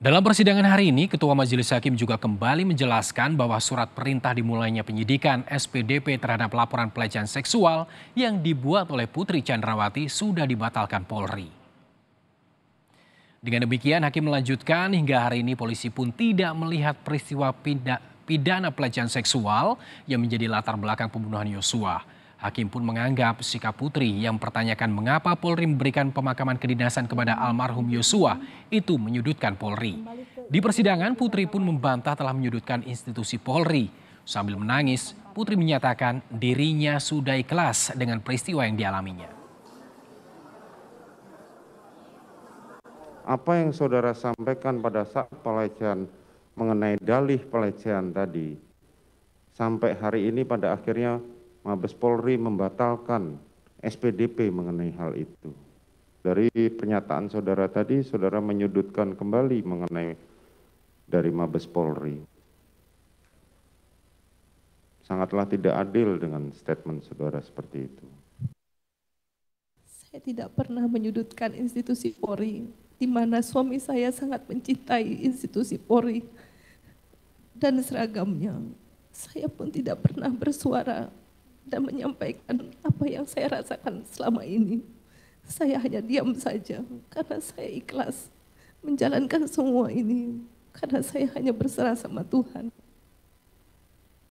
Dalam persidangan hari ini, Ketua Majelis Hakim juga kembali menjelaskan bahwa surat perintah dimulainya penyidikan SPDP terhadap laporan pelecehan seksual yang dibuat oleh Putri Chandrawati sudah dibatalkan Polri. Dengan demikian, Hakim melanjutkan hingga hari ini polisi pun tidak melihat peristiwa pidana pelecehan seksual yang menjadi latar belakang pembunuhan Yosua. Hakim pun menganggap sikap Putri yang pertanyakan mengapa Polri memberikan pemakaman kedinasan kepada almarhum Yosua itu menyudutkan Polri. Di persidangan Putri pun membantah telah menyudutkan institusi Polri. Sambil menangis, Putri menyatakan dirinya sudah ikhlas dengan peristiwa yang dialaminya. Apa yang saudara sampaikan pada saat pelecehan mengenai dalih pelecehan tadi, sampai hari ini pada akhirnya Mabes Polri membatalkan SPDP mengenai hal itu. Dari pernyataan saudara tadi, saudara menyudutkan kembali mengenai dari Mabes Polri. Sangatlah tidak adil dengan statement saudara seperti itu. Saya tidak pernah menyudutkan institusi Polri, di mana suami saya sangat mencintai institusi Polri dan seragamnya. Saya pun tidak pernah bersuara dan menyampaikan apa yang saya rasakan selama ini. Saya hanya diam saja karena saya ikhlas menjalankan semua ini karena saya hanya berserah sama Tuhan.